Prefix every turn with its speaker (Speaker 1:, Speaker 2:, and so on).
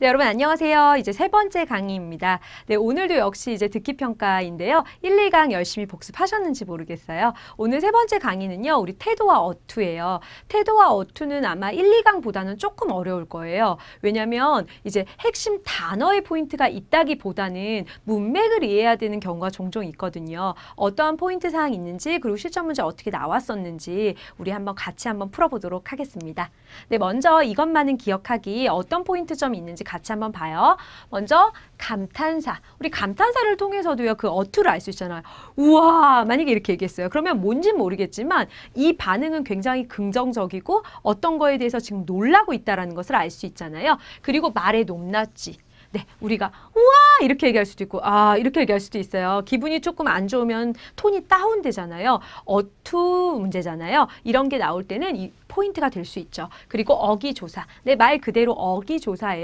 Speaker 1: 네, 여러분 안녕하세요. 이제 세 번째 강의입니다. 네, 오늘도 역시 이제 듣기 평가인데요. 1, 2강 열심히 복습하셨는지 모르겠어요. 오늘 세 번째 강의는요. 우리 태도와 어투예요. 태도와 어투는 아마 1, 2강보다는 조금 어려울 거예요. 왜냐면 이제 핵심 단어의 포인트가 있다기보다는 문맥을 이해해야 되는 경우가 종종 있거든요. 어떠한 포인트 사항이 있는지 그리고 실전 문제 어떻게 나왔었는지 우리 한번 같이 한번 풀어 보도록 하겠습니다. 네, 먼저 이것만은 기억하기 어떤 포인트 점이 있는지 같이 한번 봐요. 먼저 감탄사. 우리 감탄사를 통해서도요. 그 어투를 알 수 있잖아요. 우와 만약에 이렇게 얘기했어요. 그러면 뭔진 모르겠지만 이 반응은 굉장히 긍정적이고 어떤 거에 대해서 지금 놀라고 있다는 것을 알 수 있잖아요. 그리고 말의 높낮지. 네, 우리가 우와 이렇게 얘기할 수도 있고 아 이렇게 얘기할 수도 있어요. 기분이 조금 안 좋으면 톤이 다운되잖아요. 어투 문제잖아요. 이런 게 나올 때는 이 포인트가 될 수 있죠. 그리고 어기 조사. 네, 말 그대로 어기 조사예요.